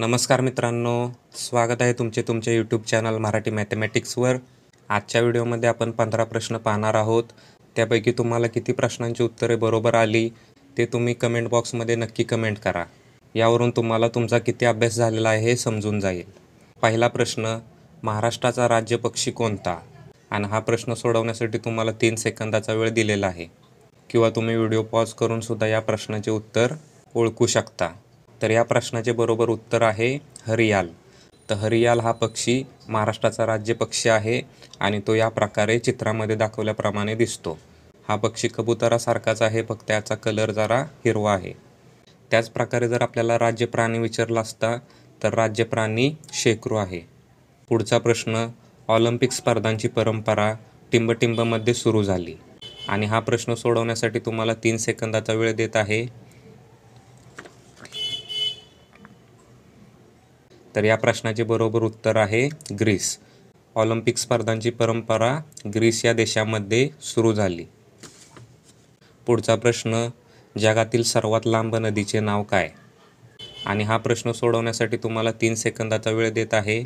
नमस्कार मित्रांनो स्वागत आहे तुमचे तुमचे यूट्यूब चॅनल मराठी मॅथमॅटिक्सवर आजच्या व्हिडिओमध्ये आपण पंधरा प्रश्न पाहणार आहोत त्यापैकी तुम्हाला किती प्रश्नांची उत्तरे बरोबर आली ते तुम्ही कमेंट बॉक्समध्ये नक्की कमेंट करा यावरून तुम्हाला तुमचा किती अभ्यास झालेला आहे हे समजून जाईल पहिला प्रश्न महाराष्ट्राचा राज्य पक्षी कोणता आणि हा प्रश्न सोडवण्यासाठी तुम्हाला तीन सेकंदाचा वेळ दिलेला आहे किंवा तुम्ही व्हिडिओ पॉज करूनसुद्धा या प्रश्नाचे उत्तर ओळखू शकता तर या प्रश्नाचे बरोबर उत्तर आहे हरियाल तर हरियाल हा पक्षी महाराष्ट्राचा राज्य पक्षी आहे आणि तो या प्रकारे चित्रामध्ये दाखवल्याप्रमाणे दिसतो हा पक्षी कबुतरासारखाच आहे फक्त याचा कलर जरा हिरवा आहे त्याच प्रकारे जर आपल्याला राज्य प्राणी विचारला असता तर राज्य प्राणी शेकरू आहे पुढचा प्रश्न ऑलिम्पिक स्पर्धांची परंपरा टिंबटिंबमध्ये सुरू झाली आणि हा प्रश्न सोडवण्यासाठी तुम्हाला तीन सेकंदाचा वेळ देत आहे तर या प्रश्नाचे बरोबर उत्तर आहे ग्रीस ऑलिम्पिक स्पर्धांची परंपरा ग्रीस या देशामध्ये सुरू झाली पुढचा प्रश्न जगातील सर्वात लांब नदीचे नाव काय आणि हा प्रश्न सोडवण्यासाठी तुम्हाला तीन सेकंदाचा वेळ देत आहे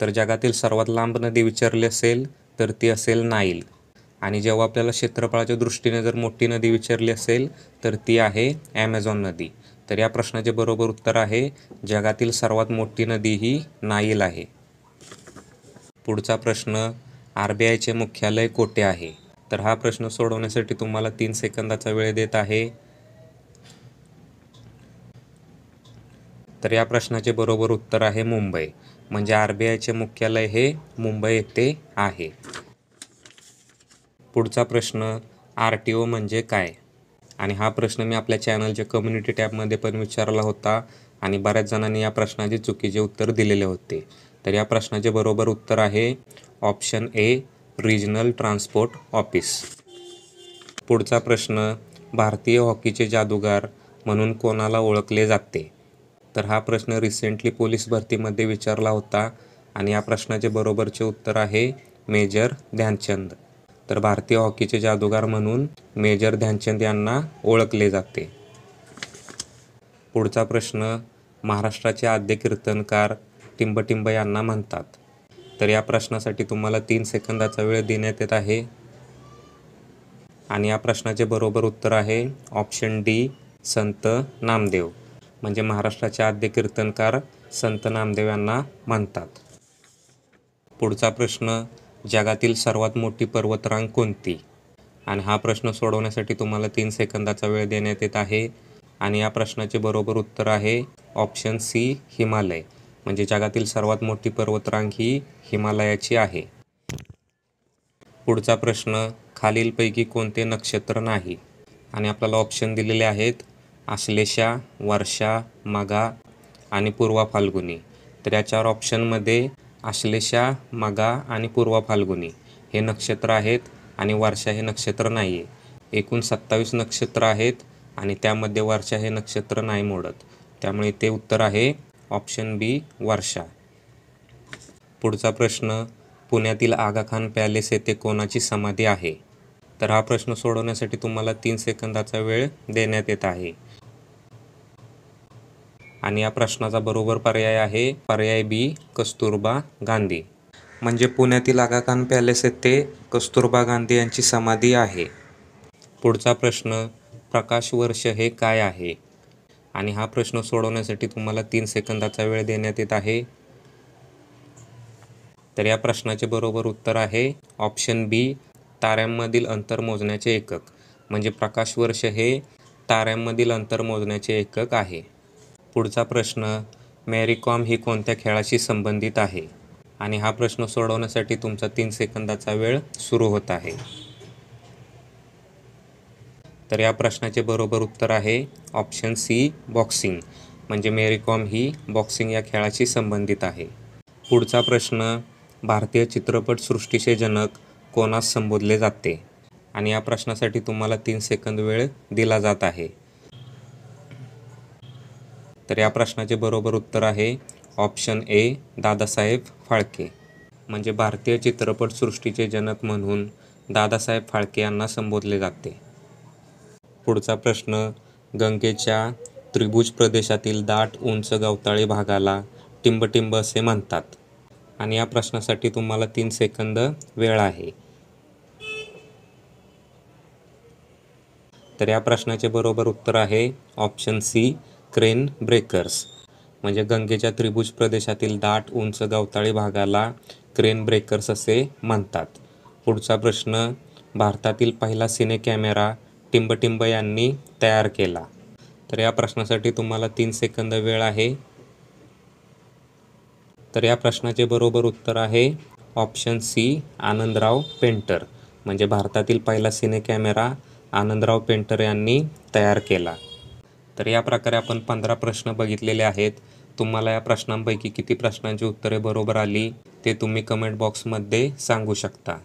तर जगातील सर्वात लांब नदी विचारली असेल तर ती असेल नाईल आणि जेव्हा आपल्याला क्षेत्रफळाच्या दृष्टीने जर मोठी नदी विचारली असेल तर ती आहे ॲमेझॉन नदी तर या प्रश्नाचे बरोबर उत्तर आहे जगातील सर्वात मोठी नदी ही नाईल आहे पुढचा प्रश्न आर बी आयचे मुख्यालय कोठे आहे तर हा प्रश्न सोडवण्यासाठी तुम्हाला तीन सेकंदाचा वेळ देत आहे तर या प्रश्नाचे बरोबर उत्तर आहे मुंबई म्हणजे आर बी आयचे मुख्यालय हे मुंबई येथे आहे पुढचा प्रश्न आर टी ओ म्हणजे काय आणि हा प्रश्न मी आपल्या चॅनलच्या कम्युनिटी टॅबमध्ये पण विचारला होता आणि बऱ्याच जणांनी या प्रश्नाचे चुकीचे उत्तर दिलेले होते तर या प्रश्नाचे बरोबर उत्तर आहे option A regional transport office पुढचा प्रश्न भारतीय हॉकीचे जादूगार म्हणून कोणाला ओळखले जाते तर हा प्रश्न रिसेंटली पोलीस भरतीमध्ये विचारला होता आणि या प्रश्नाचे बरोबरचे उत्तर आहे मेजर ध्यानचंद तर भारतीय हॉकीचे जादूगार म्हणून मेजर ध्यानचंद यांना ओळखले जाते पुढचा प्रश्न महाराष्ट्राचे आद्य कीर्तनकार टिंबटिंब यांना म्हणतात तर या प्रश्नासाठी तुम्हाला तीन सेकंदाचा वेळ देण्यात येत आहे आणि या प्रश्नाचे बरोबर उत्तर आहे ऑप्शन डी संत नामदेव म्हणजे महाराष्ट्राचे आद्य कीर्तनकार संत नामदेव यांना म्हणतात पुढचा प्रश्न जगातील सर्वात मोठी पर्वतरांग कोणती आणि हा प्रश्न सोडवण्यासाठी तुम्हाला तीन सेकंदाचा वेळ देण्यात येत आहे आणि या प्रश्नाचे बरोबर उत्तर आहे ऑप्शन सी हिमालय म्हणजे जगातील सर्वात मोठी पर्वतरांग ही हिमालयाची आहे पुढचा प्रश्न खालीलपैकी कोणते नक्षत्र नाही आणि आपल्याला ऑप्शन दिलेले आहेत आश्लेषा वर्षा मगा आणि पूर्वा फाल्गुनी तर याच्यावर ऑप्शनमध्ये आश्लेषा मगा आणि पूर्वा फाल्गुनी हे नक्षत्र आहेत आणि वर्षा हे नक्षत्र नाही आहे एकूण सत्तावीस नक्षत्र आहेत आणि त्यामध्ये वर्षा हे नक्षत्र नाही मोडत त्यामुळे ते उत्तर आहे ऑप्शन बी वर्षा पुढचा प्रश्न पुण्यातील आगाखान पॅलेस येथे कोणाची समाधी आहे तर हा प्रश्न सोडवण्यासाठी तुम्हाला तीन सेकंदाचा वेळ देण्यात येत आहे आणि या प्रश्नाचा बरोबर पर्याय आहे पर्याय बी कस्तुरबा गांधी म्हणजे पुण्यातील आगाखान पॅलेस येथे कस्तुरबा गांधी यांची समाधी आहे पुढचा प्रश्न प्रकाश वर्ष हे काय आहे आणि हा प्रश्न सोडवण्यासाठी तुम्हाला तीन सेकंदाचा वेळ देण्यात येत आहे तर या प्रश्नाचे बरोबर उत्तर आहे ऑप्शन बी ताऱ्यांमधील अंतर मोजण्याचे एकक म्हणजे प्रकाश वर्ष हे ताऱ्यांमधील अंतर मोजण्याचे एकक आहे पुढचा प्रश्न मॅरीकॉम ही कोणत्या खेळाशी संबंधित आहे आणि हा प्रश्न सोडवण्यासाठी तुमचा तीन सेकंदाचा वेळ सुरू होत आहे तर या प्रश्नाचे बरोबर उत्तर आहे ऑप्शन सी बॉक्सिंग म्हणजे कॉम ही बॉक्सिंग या खेळाशी संबंधित आहे पुढचा प्रश्न भारतीय चित्रपट सृष्टीचे जनक कोणास संबोधले जाते आणि या प्रश्नासाठी तुम्हाला तीन सेकंद वेळ दिला जात आहे तर या प्रश्नाचे बरोबर उत्तर आहे ऑप्शन ए दादासाहेब फाळके म्हणजे भारतीय चित्रपटसृष्टीचे जनक म्हणून दादासाहेब फाळके यांना संबोधले जाते पुढचा प्रश्न गंगेच्या त्रिभुज प्रदेशातील दाट उंच गवताळी भागाला टिंबटिंब असे म्हणतात आणि या प्रश्नासाठी तुम्हाला तीन सेकंद वेळ आहे तर या प्रश्नाचे बरोबर उत्तर आहे ऑप्शन सी क्रेन ब्रेकर्स म्हणजे गंगेच्या त्रिभुज प्रदेशातील दाट उंच गवताळी भागाला क्रेन ब्रेकर्स असे म्हणतात पुढचा प्रश्न भारतातील पहिला सिने कॅमेरा टिंबटिंब यांनी तयार केला तर या प्रश्नासाठी तुम्हाला तीन सेकंद वेळ आहे तर या प्रश्नाचे बरोबर उत्तर आहे ऑप्शन सी आनंदराव पेंटर म्हणजे भारतातील पहिला सिने कॅमेरा आनंदराव पेंटर यांनी तयार केला तर या प्रकारे आपण पंधरा प्रश्न बघितलेले आहेत तुम्हाला या प्रश्नांपैकी किती प्रश्नांची उत्तरे बरोबर आली ते तुम्ही कमेंट बॉक्समध्ये सांगू शकता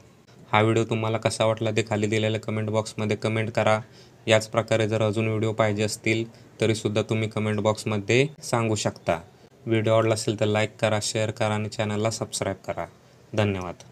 हा व्हिडिओ तुम्हाला कसा वाटला ते खाली दिलेल्या कमेंट बॉक्समध्ये कमेंट करा याच प्रकारे जर अजून व्हिडिओ पाहिजे असतील तरीसुद्धा तुम्ही कमेंट बॉक्समध्ये सांगू शकता व्हिडिओ आवडला असेल तर लाईक करा शेअर करा आणि चॅनलला सबस्क्राईब करा धन्यवाद